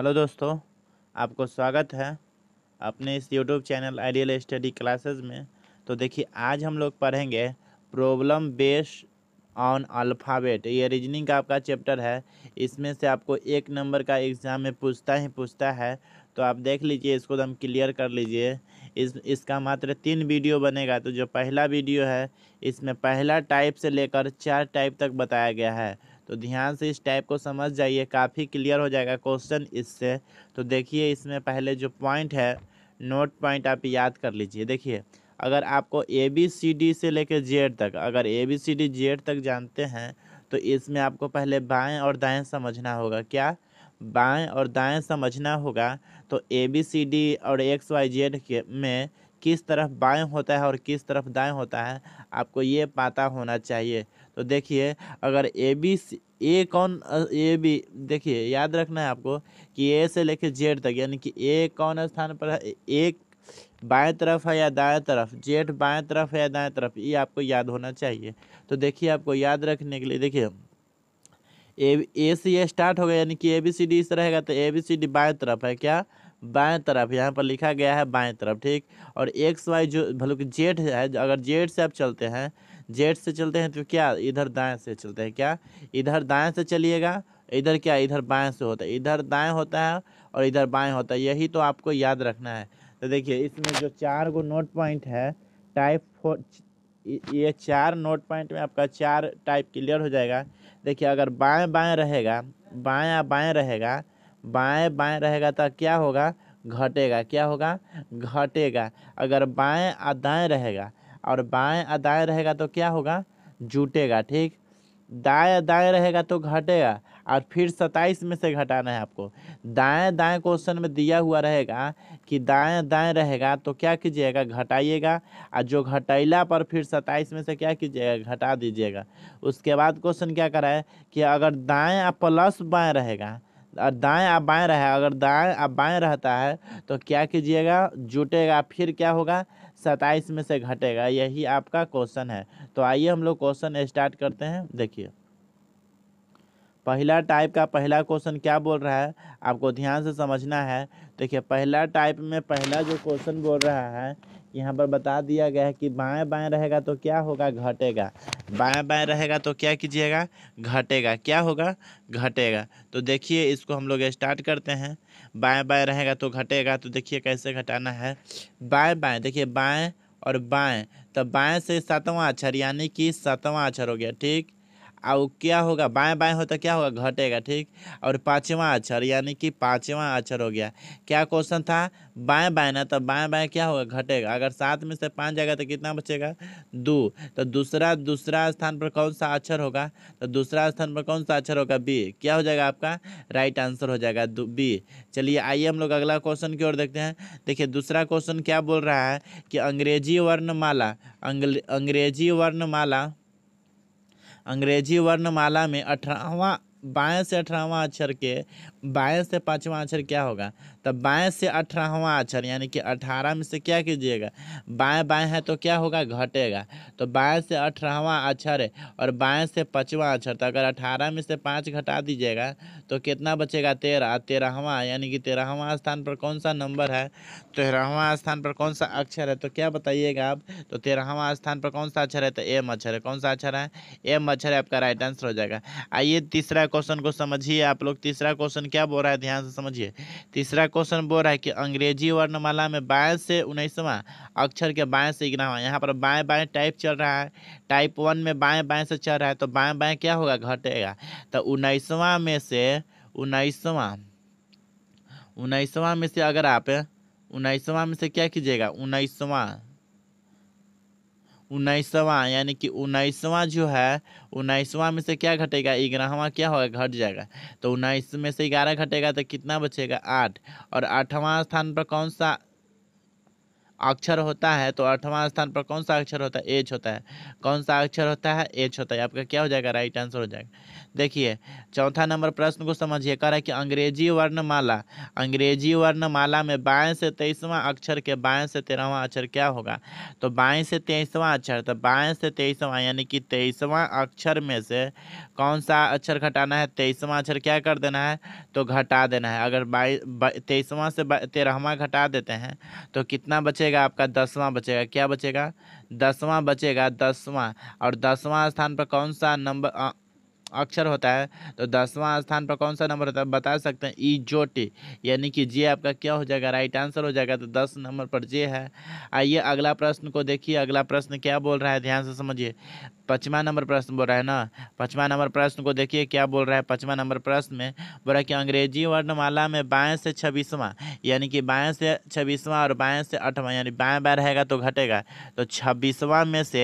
hello दोस्तों आपको स्वागत है अपने इस YouTube channel ideal study classes में तो देखिए आज हम लोग पढ़ेंगे प्रॉब्लम बेस्ड ऑन अल्फ़ाबेट ये रीजनिंग का आपका चैप्टर है इसमें से आपको एक नंबर का एग्ज़ाम में पूछता ही पूछता है तो आप देख लीजिए इसको एकदम तो क्लियर कर लीजिए इस इसका मात्र तीन वीडियो बनेगा तो जो पहला वीडियो है इसमें पहला टाइप से लेकर चार टाइप तक बताया गया है तो ध्यान से इस टाइप को समझ जाइए काफ़ी क्लियर हो जाएगा क्वेश्चन इससे तो देखिए इसमें पहले जो पॉइंट है नोट पॉइंट आप याद कर लीजिए देखिए अगर आपको ए बी सी डी से लेकर जेड तक अगर A B C D Z तक जानते हैं तो इसमें आपको पहले बाएं और दाएं समझना होगा क्या बाएं और दाएं समझना होगा तो ए बी सी डी और एक्स वाई जेड के में किस तरफ बाएं होता है और किस तरफ दाएं होता है आपको ये पता होना चाहिए तो देखिए अगर ए बी ए कौन ए बी देखिए याद रखना है आपको कि ए से लेके जेड तक यानी कि ए कौन स्थान पर है एक बाएं तरफ है या दाएं तरफ जेड बाएं तरफ है या दाएं तरफ ये आपको याद होना चाहिए तो देखिए आपको याद रखने के लिए देखिए ए ए से ये स्टार्ट हो गया यानी कि ए बी सी डी इस रहेगा तो ए बी सी डी बाएं तरफ है क्या बाएं तरफ यहाँ पर लिखा गया है बाएं तरफ ठीक और एक्स वाई जो मतलब कि जेड है अगर जेड से आप चलते हैं जेड से चलते हैं तो क्या इधर दाएं से चलते हैं क्या इधर दाएं से चलिएगा इधर क्या इधर बाएं से होता है इधर दाएं होता है और इधर बाएं होता है यही तो आपको याद रखना है तो देखिए इसमें जो चार गो नोट पॉइंट है टाइप फोर ये चार नोट पॉइंट में आपका चार टाइप क्लियर हो जाएगा देखिए अगर बाएँ बाएँ रहेगा बाएँ बाएँ रहेगा बाएं बाएं रहेगा तो क्या होगा घटेगा क्या होगा घटेगा अगर बाएं आ दाएँ रहेगा और बाएं आ दाएँ रहेगा तो क्या होगा जुटेगा ठीक दाएं दाएं रहेगा तो घटेगा और फिर सत्ताईस में से घटाना है आपको दाएं दाएं क्वेश्चन में दिया हुआ रहेगा कि दाएं दाएं रहेगा तो क्या कीजिएगा घटाइएगा और जो घटेला पर फिर सत्ताईस में से क्या कीजिएगा घटा दीजिएगा उसके बाद क्वेश्चन क्या कराए कि अगर दाएं और प्लस बाएं रहेगा और दाएं आप बाएं रहे अगर दाएं आप बाएं रहता है तो क्या कीजिएगा जुटेगा फिर क्या होगा सताइस में से घटेगा यही आपका क्वेश्चन है तो आइए हम लोग क्वेश्चन स्टार्ट करते हैं देखिए पहला टाइप का पहला क्वेश्चन क्या बोल रहा है आपको ध्यान से समझना है देखिए पहला टाइप में पहला जो क्वेश्चन बोल रहा है यहाँ पर बता दिया गया है कि बाएं बाएं रहेगा तो क्या होगा घटेगा बाएं बाएं रहेगा तो क्या कीजिएगा घटेगा क्या होगा घटेगा तो देखिए इसको हम लोग स्टार्ट करते हैं बाएं बाएं रहेगा तो घटेगा तो देखिए कैसे घटाना है बाएं बाएं देखिए बाएं और बाएं तो बाएं से सातवां अक्षर यानी कि सातवां अक्षर हो गया ठीक और क्या होगा बाएं बाएं हो तो क्या होगा घटेगा ठीक और पाँचवा अक्षर यानी कि पाँचवा अक्षर हो गया क्या क्वेश्चन था बाएं बाएं ना तो बाएं बाएं क्या होगा घटेगा अगर सात में से पाँच जाएगा तो कितना बचेगा दो तो दूसरा दूसरा स्थान पर कौन सा अक्षर होगा तो दूसरा स्थान पर कौन सा अक्षर होगा बी क्या हो जाएगा आपका राइट आंसर हो जाएगा बी चलिए आइए हम लोग अगला क्वेश्चन की ओर देखते हैं देखिए दूसरा क्वेश्चन क्या बोल रहा है कि अंग्रेजी वर्णमाला अंग्रेजी वर्णमाला अंग्रेजी वर्णमाला में अठारहवां बाएं से अठारहवां अक्षर के बाएँ से पाँचवा अक्षर क्या होगा तो बाएँ से अठारहवा अक्षर यानी कि अठारह में से क्या कीजिएगा बाएँ बाएँ है तो क्या होगा घटेगा तो बाएँ से अठारहवा अक्षर है और बाएँ से पाँचवा अक्षर तो अगर अठारह में से पाँच घटा दीजिएगा तो कितना बचेगा तेरह तेरहवा यानी कि तेरहवा स्थान पर कौन सा नंबर है तेरहवा स्थान पर कौन सा अक्षर है तो क्या बताइएगा आप तो तेरहवा स्थान पर कौन सा अक्षर है तो एम अक्षर है कौन सा अक्षर है एम अक्षर है आपका राइट आंसर हो जाएगा आइए तीसरा क्वेश्चन को समझिए आप लोग तीसरा क्वेश्चन क्या बोल रहा है ध्यान से समझिए तीसरा क्वेश्चन बोल रहा है कि अंग्रेजी वर्णमाला में बाएं से उन्नीसवा अक्षर के बाएं से ग्रह यहाँ पर बाएं बाएं टाइप चल रहा है टाइप वन में बाएं बाएं से चल रहा है तो बाएं बाएं क्या होगा घटेगा तो उन्नीसवा में से उन्नीसवा उन्नीसवा में से अगर आप उन्नीसवा में से क्या कीजिएगा उन्नीसवा उन्नीसवां यानी कि उन्नीसवां जो है उन्नीसवां में से क्या घटेगा ग्यारहवा क्या होगा घट जाएगा तो उन्नीस में से ग्यारह घटेगा तो कितना बचेगा आठ और आठवां स्थान पर कौन सा अक्षर होता है तो आठवां स्थान पर कौन सा अक्षर होता है एच होता है कौन सा अक्षर होता है एच होता है आपका क्या हो जाएगा राइट आंसर हो जाएगा देखिए चौथा नंबर प्रश्न को समझिए कह रहा है कि अंग्रेजी वर्णमाला अंग्रेजी वर्णमाला में बाएँ से तेईसवां अक्षर के बाएँ से तेरहवां अक्षर क्या होगा तो बाएँ से तेईसवां अक्षर तो बाएँ से तेईसवां यानी कि तेईसवां अक्षर में से कौन सा अक्षर घटाना है तेईसवां अक्षर क्या कर देना है तो घटा देना है अगर बाई तेईसवां से तेरहवां घटा देते हैं तो कितना बचेगा बचेगा आपका दसवां बचेगा क्या बचेगा दसवां बचेगा दसवां और दसवां स्थान पर कौन सा नंबर अक्षर होता है तो दसवां स्थान पर कौन सा नंबर होता है बता सकते हैं ई जोटी यानी कि जे आपका क्या हो जाएगा राइट आंसर हो जाएगा तो दस नंबर पर जे है आइए अगला प्रश्न को देखिए अगला प्रश्न क्या बोल रहा है ध्यान से समझिए पचवा नंबर प्रश्न बोल रहा है ना पचवा नंबर प्रश्न को देखिए क्या बोल रहा है पचवा नंबर प्रश्न में बोल रहा है कि अंग्रेजी वर्णमाला में बाएँ से छब्बीसवां यानी कि बाएँ से छब्बीसवां और बाएँ से अठवा यानी बाएँ बाएँ रहेगा तो घटेगा तो छब्बीसवां में से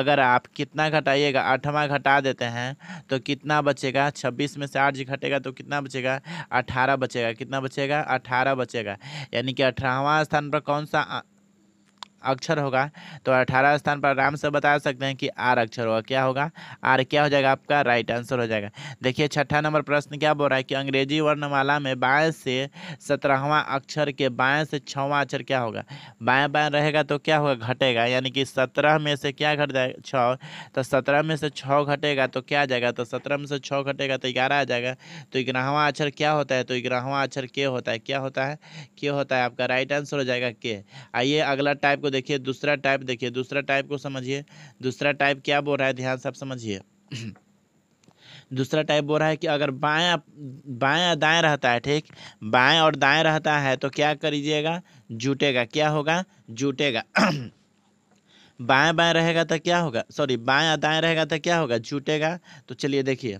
अगर आप कितना घटाइएगा अठवा घटा देते हैं तो कितना बचेगा छब्बीस में से आठ जी घटेगा तो कितना बचेगा अठारह बचेगा कितना बचेगा अठारह बचेगा यानी कि अठारहवा स्थान पर कौन सा अक्षर होगा तो अठारह स्थान पर आराम से बता सकते हैं कि आर अक्षर होगा क्या होगा आर क्या हो जाएगा आपका राइट आंसर हो जाएगा देखिए छठा नंबर प्रश्न क्या बोल रहा है कि अंग्रेजी वर्णमाला में बाएं से सत्रहवां अक्षर के बाएं से छवां अक्षर क्या होगा बाएं बाएं रहेगा तो क्या होगा घटेगा यानी कि सत्रह में से क्या घट जाएगा छः तो सत्रह में से छः घटेगा तो क्या आ जाएगा तो सत्रह में से छः घटेगा तो ग्यारह आ जाएगा तो ग्रहवा अक्षर क्या होता है तो ग्रहवा अक्षर के होता है क्या होता है के होता है आपका राइट आंसर हो जाएगा के आइए अगला टाइप को देखिए दूसरा टाइप देखिए दूसरा टाइप को समझिए दूसरा टाइप क्या बोल रहा है ध्यान से आप समझिए दूसरा टाइप बोल रहा है कि अगर बाएं बाएं या दाएं रहता है ठीक बाएं और दाएं रहता है तो क्या करीजिएगा जुटेगा क्या होगा जुटेगा बाएं बाएं रहेगा तो क्या होगा सॉरी बाएं या दाएं रहेगा तो क्या होगा जुटेगा तो चलिए देखिए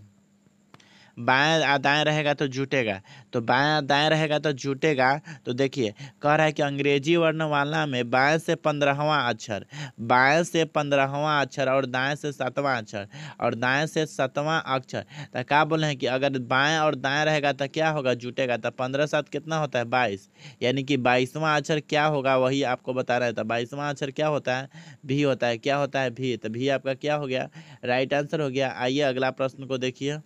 आ दाएं रहेगा तो जुटेगा तो बाया दाएं रहेगा तो जुटेगा तो देखिए कह रहा है कि अंग्रेजी वर्णमाला में बाएं से पंद्रहवा अक्षर बाएं से पंद्रहवा अक्षर और दाएं से सातवां अक्षर और दाएं से सातवां अक्षर तो क्या बोले हैं कि अगर बाएं और दाएं रहेगा तो क्या होगा जुटेगा तो पंद्रह सात कितना होता है बाईस यानी कि बाईसवां अक्षर क्या होगा वही आपको बता रहे थे तो बाईसवां अक्षर क्या होता है भी होता है क्या होता है भी तो भी आपका क्या हो गया राइट आंसर हो गया आइए अगला प्रश्न को देखिए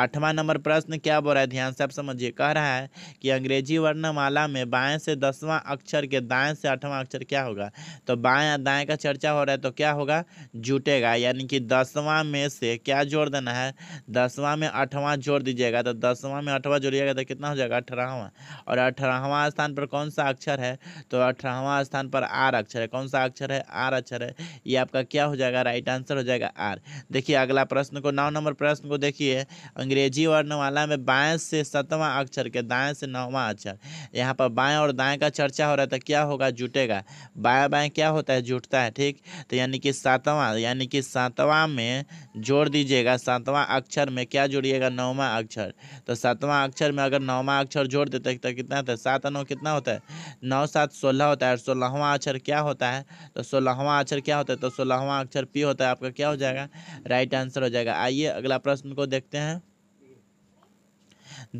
आठवां नंबर प्रश्न क्या बोल रहा है ध्यान से आप समझिए कह रहा है कि अंग्रेजी वर्णमाला में बाएं से दसवां अक्षर के दाएं से आठवां अक्षर क्या होगा तो बाएं दाएं का चर्चा हो रहा है तो क्या होगा जुटेगा यानी कि दसवां में से क्या जोड़ देना है दसवां में आठवां जोड़ दीजिएगा तो दसवां में आठवां जोड़िएगा तो कितना हो जाएगा अठारहवां और अठारहवां स्थान पर कौन सा अक्षर है तो अठारहवां स्थान पर आर अक्षर है कौन सा अक्षर है आर अक्षर है ये आपका क्या हो जाएगा राइट आंसर हो जाएगा आर देखिए अगला प्रश्न को नौ नंबर प्रश्न को देखिए अंग्रेजी वर्णमाला में बाएं से सतवां अक्षर के दाएं से नौवां अक्षर यहाँ पर बाएं और दाएं का चर्चा हो रहा है तो क्या होगा जुटेगा बाएं बाएं क्या होता है जुटता है ठीक तो यानी कि सातवां यानी कि सातवां में जोड़ दीजिएगा सातवां अक्षर में क्या जुड़िएगा नौवां अक्षर तो सातवां अक्षर में अगर नौवां अक्षर जोड़ देते तो कितना होता है सात नौ कितना होता है नौ सात सोलह होता है और अक्षर क्या होता है तो सोलहवा अक्षर क्या होता है तो सोलहवा अक्षर पी होता है आपका क्या हो जाएगा राइट आंसर हो जाएगा आइए अगला प्रश्न को देखते हैं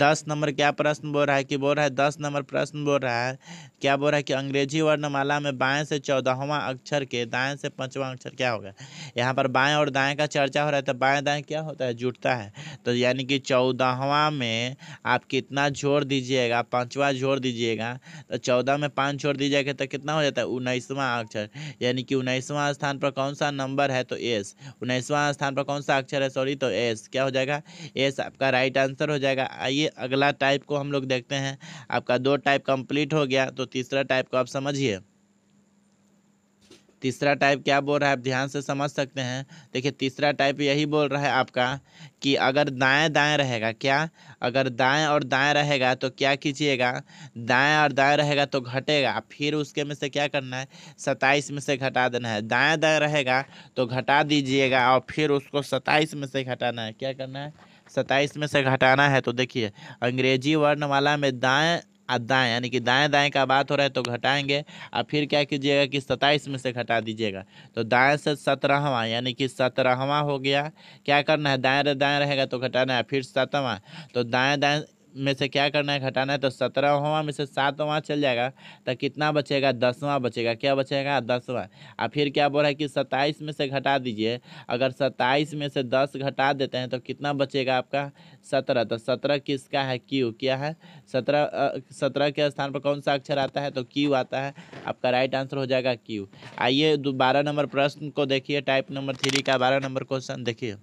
दस नंबर क्या प्रश्न बोल रहा है कि बोल रहा है दस नंबर प्रश्न बोल रहा है क्या बोल रहा है कि अंग्रेजी वर्णमाला में बाएं से चौदहवां अक्षर के दाएं से पाँचवा अक्षर क्या होगा यहाँ पर बाएं और दाएं का चर्चा हो रहा है तो बाएं दाएं क्या होता है जुटता है तो यानी कि चौदहवा में आप कितना जोड़ दीजिएगा पाँचवा जोड़ दीजिएगा तो चौदह में पाँच जोड़ दीजिएगा तो कितना हो जाता है उन्नीसवां अक्षर यानी कि उन्नीसवां स्थान पर कौन सा नंबर है तो एस उन्नीसवां स्थान पर कौन सा अक्षर है सॉरी तो एस क्या हो जाएगा एस आपका राइट आंसर हो जाएगा आइए देखिए अगला टाइप को हम लोग देखते हैं आपका दो टाइप कंप्लीट हो गया तो तीसरा टाइप को आप समझिए तीसरा टाइप क्या बोल रहा है आप ध्यान से समझ सकते हैं देखिए तीसरा टाइप यही बोल रहा है आपका कि अगर दाएं दाएं रहेगा क्या अगर दाएं और दाएं रहेगा तो क्या कीजिएगा दाएं और दाएं रहेगा तो घटेगा फिर उसके में से क्या करना है सत्ताईस में से घटा देना है दाएं दाएं रहेगा तो घटा दीजिएगा और फिर उसको सत्ताईस में से घटाना है क्या करना है सत्ताईस में से घटाना है तो देखिए अंग्रेजी वर्णमाला में दाएँ दाएँ यानी कि दाएँ दाएँ का बात हो रहा है तो घटाएंगे और फिर क्या कीजिएगा कि सत्ताईस में से घटा दीजिएगा तो दाएँ से सत्रहवा यानी कि सत्रहवा हो गया क्या करना है दाएँ दाएँ रहेगा तो घटाना है फिर सतवा तो दाएँ दाएँ में से क्या करना है घटाना है तो सत्रहवा में से सातवां चल जाएगा तो कितना बचेगा दसवां बचेगा क्या बचेगा दसवां और फिर क्या बोल रहा है कि सत्ताईस में से घटा दीजिए अगर सत्ताईस में से दस घटा देते हैं तो कितना बचेगा आपका सत्रह तो सत्रह किसका है क्यू क्या है सत्रह सत्रह के स्थान पर कौन सा अक्षर आता है तो क्यू आता है आपका राइट आंसर हो जाएगा क्यू आइए बारह नंबर प्रश्न को देखिए टाइप नंबर थ्री का बारह नंबर क्वेश्चन देखिए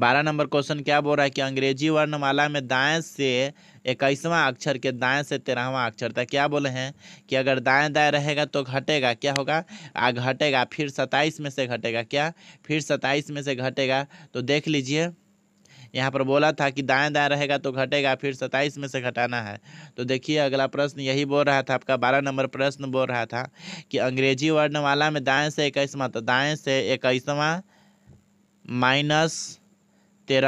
बारह नंबर क्वेश्चन क्या बोल रहा है कि अंग्रेजी वर्णमाला में दाएं से इक्कीसवां अक्षर के दाएं से तेरहवां अक्षर तक क्या बोले हैं कि अगर दाएं दाएं रहेगा तो घटेगा क्या होगा आ घटेगा फिर सत्ताईस में से घटेगा क्या फिर सत्ताईस में से घटेगा तो देख लीजिए यहाँ पर बोला था कि दाएं दाएं रहेगा तो घटेगा फिर सत्ताईस में से घटाना है तो देखिए अगला प्रश्न यही बोल रहा था आपका बारह नंबर प्रश्न बोल रहा था कि अंग्रेजी वर्णमाला में दाएं से इक्कीसवां तो दाएं से इक्कीसवां माइनस Te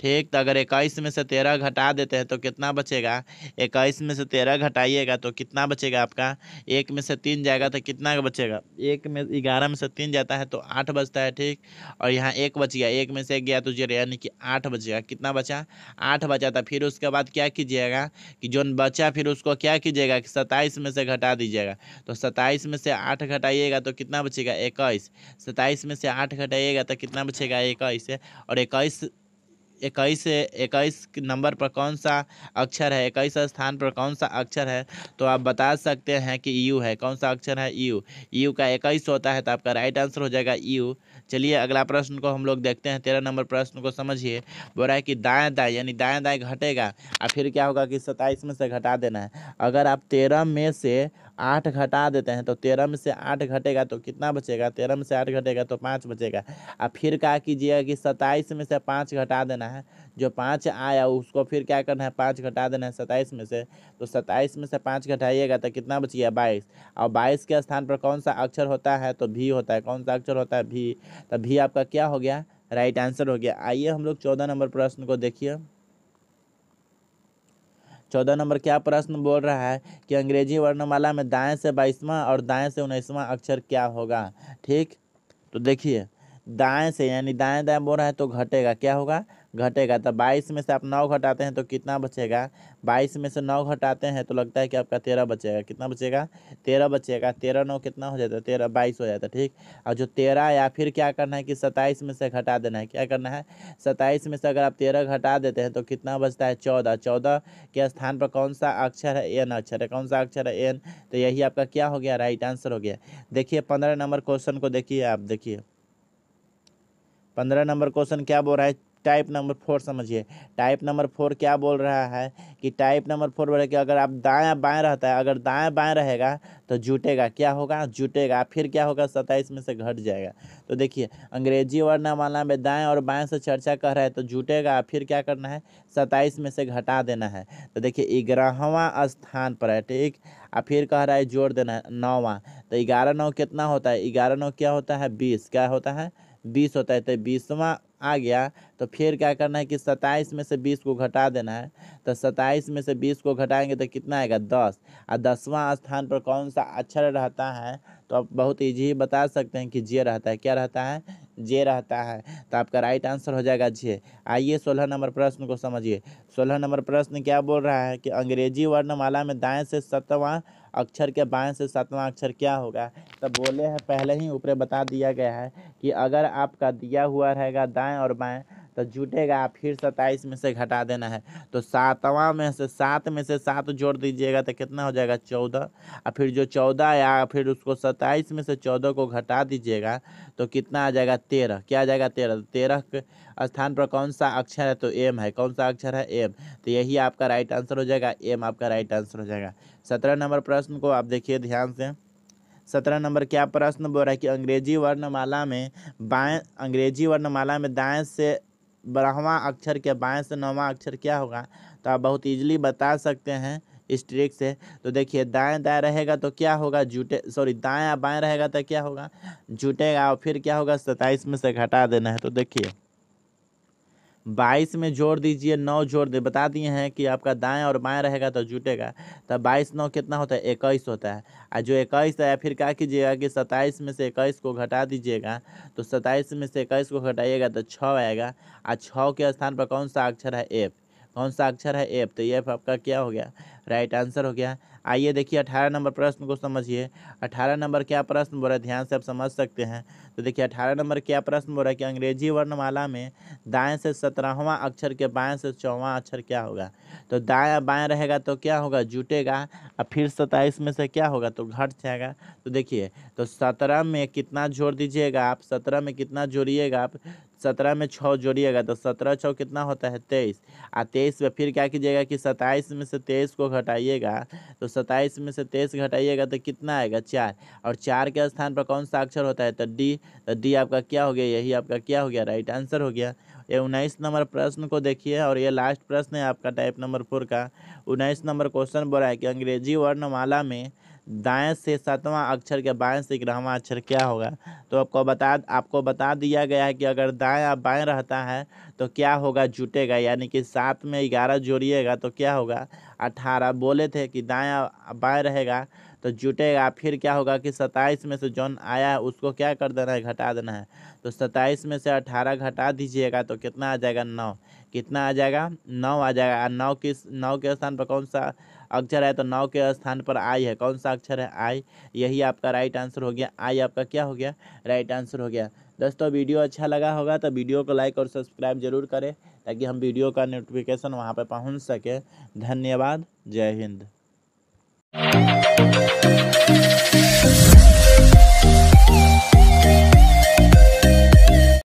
ठीक तो अगर इक्कीस में से तेरह घटा देते हैं तो कितना बचेगा इक्कीस में से तेरह घटाइएगा तो कितना बचेगा आपका एक में से तीन जाएगा तो कितना बचेगा एक में ग्यारह में से तीन जाता है तो आठ बचता है ठीक और यहाँ एक बच गया एक में से एक गया तो जीरो यानी कि आठ बचेगा कितना बचा आठ बचा था तो फिर उसके बाद क्या कीजिएगा कि जो बचा फिर उसको क्या कीजिएगा कि सत्ताईस में से घटा दीजिएगा तो सत्ताईस में से आठ घटाइएगा तो कितना बचेगा इक्कीस सत्ताईस में से आठ घटाइएगा तो कितना बचेगा इक्कीस और इक्कीस इक्कीस इक्कीस नंबर पर कौन सा अक्षर है इक्कीस स्थान पर कौन सा अक्षर है तो आप बता सकते हैं कि यू है कौन सा अक्षर है यू यू का इक्कीस होता है तो आपका राइट आंसर हो जाएगा यू चलिए अगला प्रश्न को हम लोग देखते हैं तेरह नंबर प्रश्न को समझिए बोल रहा है कि दाएँ दाएँ यानी दाएँ दाएँ घटेगा और फिर क्या होगा कि सत्ताईस में से घटा देना है अगर आप तेरह में से आठ घटा देते हैं तो तेरह में से आठ घटेगा तो कितना बचेगा तेरह में से आठ घटेगा तो पाँच बचेगा और फिर क्या कीजिएगा कि सत्ताईस में से पाँच घटा देना है जो पाँच आया उसको फिर क्या करना है पाँच घटा देना है सत्ताईस में से तो सत्ताईस में से पाँच घटाइएगा तो कितना बच गया बाईस और बाईस के स्थान पर कौन सा अक्षर होता है तो भी होता है कौन सा अक्षर होता है भी तो भी आपका क्या हो गया राइट आंसर हो गया आइए हम लोग चौदह नंबर प्रश्न को देखिए चौदह नंबर क्या प्रश्न बोल रहा है कि अंग्रेजी वर्णमाला में दाएं से बाईसवां और दाएं से उन्नीसवां अक्षर क्या होगा ठीक तो देखिए दाएं से यानी दाएं दाएं बोल रहा है तो घटेगा क्या होगा घटेगा तो बाईस में से आप नौ घटाते हैं तो कितना बचेगा बाईस में से नौ घटाते हैं तो लगता है कि आपका तेरह बचेगा कितना बचेगा तेरह बचेगा तेरह नौ कितना हो जाता है तेरह बाईस हो जाता है ठीक और जो तेरह या फिर क्या करना है कि सत्ताईस में से घटा देना है क्या करना है सत्ताईस में से अगर आप तेरह घटा देते हैं तो कितना बचता है चौदह चौदह के स्थान पर कौन सा अक्षर है एन अक्षर है कौन सा अक्षर है एन तो यही आपका क्या हो गया राइट आंसर हो गया देखिए पंद्रह नंबर क्वेश्चन को देखिए आप देखिए पंद्रह नंबर क्वेश्चन क्या बोल रहा है टाइप नंबर फोर समझिए टाइप नंबर फोर क्या बोल रहा है कि टाइप नंबर फोर बोल रहा है कि अगर आप दाया बाएं रहता है अगर दायां बाएं रहेगा तो जुटेगा क्या होगा जुटेगा फिर क्या होगा सत्ताईस में से घट जाएगा तो देखिए अंग्रेजी वर्णमाला में दाएं और बाएं से चर्चा कर रहा है तो जुटेगा फिर क्या करना है सत्ताईस में से घटा देना है तो देखिए ग्यारहवा स्थान पर है ठीक और फिर कह रहा है जोड़ देना है नौवा तो ग्यारह नौ कितना होता है ग्यारह नौ क्या होता है बीस क्या होता है बीस होता है तो बीसवा आ गया तो फिर क्या करना है कि सत्ताईस में से बीस को घटा देना है तो सत्ताईस में से बीस को घटाएंगे तो कितना आएगा दस और दसवां स्थान पर कौन सा अक्षर रहता है तो आप बहुत ईजी बता सकते हैं कि जे रहता है क्या रहता है जे रहता है तो आपका राइट आंसर हो जाएगा जे आइए सोलह नंबर प्रश्न को समझिए सोलह नंबर प्रश्न क्या बोल रहा है कि अंग्रेजी वर्णमाला में दाएँ से सतवाँ अक्षर के बाएं से सातवां अक्षर क्या होगा तो बोले हैं पहले ही ऊपर बता दिया गया है कि अगर आपका दिया हुआ रहेगा दाएं और बाएं तो जुटेगा फिर सत्ताईस में से घटा देना है तो सातवां में से सात में से सात जोड़ दीजिएगा तो कितना हो जाएगा चौदह और फिर जो चौदह या फिर उसको सत्ताईस में से चौदह को घटा दीजिएगा तो कितना आ जाएगा तेरह क्या आ जाएगा तेरह तो तेरह के स्थान पर कौन सा अक्षर है तो एम है कौन सा अक्षर है एम तो यही आपका राइट आंसर हो जाएगा एम आपका राइट आंसर हो जाएगा सत्रह नंबर प्रश्न को आप देखिए ध्यान से सत्रह नंबर क्या प्रश्न बोल रहा है कि अंग्रेजी वर्णमाला में बाएं अंग्रेजी वर्णमाला में दाएं से बारहवा अक्षर के बाएं से नौवा अक्षर क्या होगा तो आप बहुत ईजिली बता सकते हैं इस ट्रिक से तो देखिए दाएं दाएं रहेगा तो क्या होगा जुटे सॉरी दाएं या बाएं रहेगा तो क्या होगा जुटेगा और फिर क्या होगा सत्ताईस में से घटा देना है तो देखिए बाईस में जोड़ दीजिए नौ जोड़ दे बता दिए हैं कि आपका दाएं और बाएं रहेगा तो जुटेगा तो बाईस नौ कितना होता है इक्कीस होता है और जो इक्कीस है फिर क्या कीजिएगा कि सत्ताईस में से इक्कीस को घटा दीजिएगा तो सत्ताईस में से इक्कीस को घटाइएगा तो छः आएगा और छः के स्थान पर कौन सा अक्षर है एफ कौन सा अक्षर है एफ तो एफ आपका क्या हो गया राइट आंसर हो गया आइए देखिए अठारह नंबर प्रश्न को समझिए अठारह नंबर क्या प्रश्न बोल रहा है ध्यान से आप समझ सकते हैं तो देखिए अठारह नंबर क्या प्रश्न बोल रहा है कि अंग्रेजी वर्णमाला में दाएं से सत्रहवा अक्षर के बाएं से चौवां अक्षर क्या होगा तो दाएं बाएं रहेगा तो क्या होगा जुटेगा और फिर सत्ताईस में से क्या होगा तो घट जाएगा तो देखिए तो सत्रह में कितना जोड़ दीजिएगा आप सत्रह में कितना जोड़िएगा आप सत्रह में छः जोड़िएगा तो सत्रह छः कितना होता है तेईस आ तेईस में फिर क्या कीजिएगा कि सत्ताईस में से तेईस को घटाइएगा तो सत्ताईस में से तेईस घटाइएगा तो कितना आएगा चार और चार के स्थान पर कौन सा अक्षर होता है तो डी तो डी आपका क्या हो गया यही आपका क्या हो गया राइट आंसर हो गया ये उन्नीस नंबर प्रश्न को देखिए और ये लास्ट प्रश्न है आपका टाइप नंबर फोर का उन्नीस नंबर क्वेश्चन बोला है कि अंग्रेजी वर्णमाला में दाएं से सातवां अक्षर के बाएं से ग्रहवा अक्षर क्या होगा तो आपको बता आपको बता दिया गया है कि अगर दाएं या बाएं रहता है तो क्या होगा जुटेगा यानी कि सात में ग्यारह जोड़िएगा तो क्या होगा अठारह बोले थे कि दाएं बाएं रहेगा तो जुटेगा फिर क्या होगा कि सत्ताईस में से जौन आया है उसको क्या कर देना है घटा देना है तो सत्ताईस में से अठारह घटा दीजिएगा तो कितना आ जाएगा नौ कितना आ जाएगा नौ आ जाएगा नौ किस नौ के स्थान पर कौन सा अक्षर है तो नौ के स्थान पर आई है कौन सा अक्षर है आई यही आपका राइट आंसर हो गया आई आपका क्या हो गया राइट आंसर हो गया दोस्तों वीडियो अच्छा लगा होगा तो वीडियो को लाइक और सब्सक्राइब जरूर करें ताकि हम वीडियो का नोटिफिकेशन वहाँ पर पहुँच सकें धन्यवाद जय हिंद